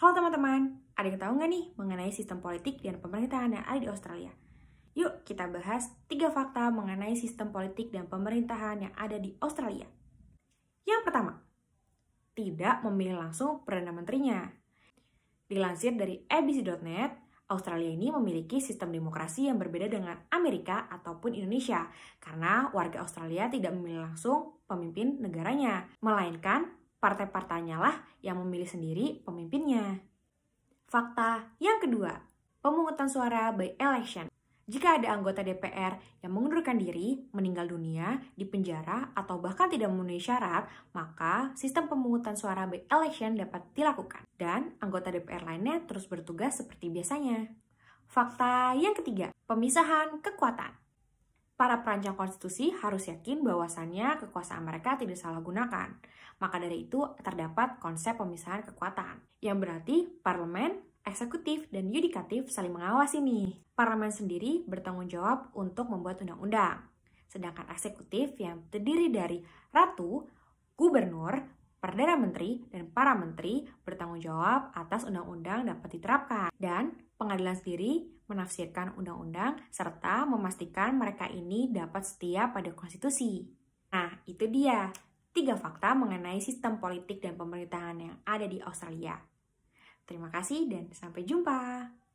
Halo teman-teman, ada yang tahu nggak nih mengenai sistem politik dan pemerintahan yang ada di Australia? Yuk kita bahas tiga fakta mengenai sistem politik dan pemerintahan yang ada di Australia. Yang pertama, tidak memilih langsung Perdana Menterinya. Dilansir dari abc.net, Australia ini memiliki sistem demokrasi yang berbeda dengan Amerika ataupun Indonesia, karena warga Australia tidak memilih langsung pemimpin negaranya, melainkan Partai-partainya lah yang memilih sendiri pemimpinnya. Fakta yang kedua, pemungutan suara by election. Jika ada anggota DPR yang mengundurkan diri, meninggal dunia, di penjara, atau bahkan tidak memenuhi syarat, maka sistem pemungutan suara by election dapat dilakukan. Dan anggota DPR lainnya terus bertugas seperti biasanya. Fakta yang ketiga, pemisahan kekuatan para perancang konstitusi harus yakin bahwasannya kekuasaan mereka tidak salah gunakan. Maka dari itu terdapat konsep pemisahan kekuatan, yang berarti parlemen, eksekutif, dan yudikatif saling mengawasi nih. Parlemen sendiri bertanggung jawab untuk membuat undang-undang, sedangkan eksekutif yang terdiri dari ratu, gubernur, perdana menteri, dan para menteri bertanggung jawab atas undang-undang dapat diterapkan. Dan pengadilan sendiri menafsirkan undang-undang, serta memastikan mereka ini dapat setia pada konstitusi. Nah, itu dia tiga fakta mengenai sistem politik dan pemerintahan yang ada di Australia. Terima kasih dan sampai jumpa.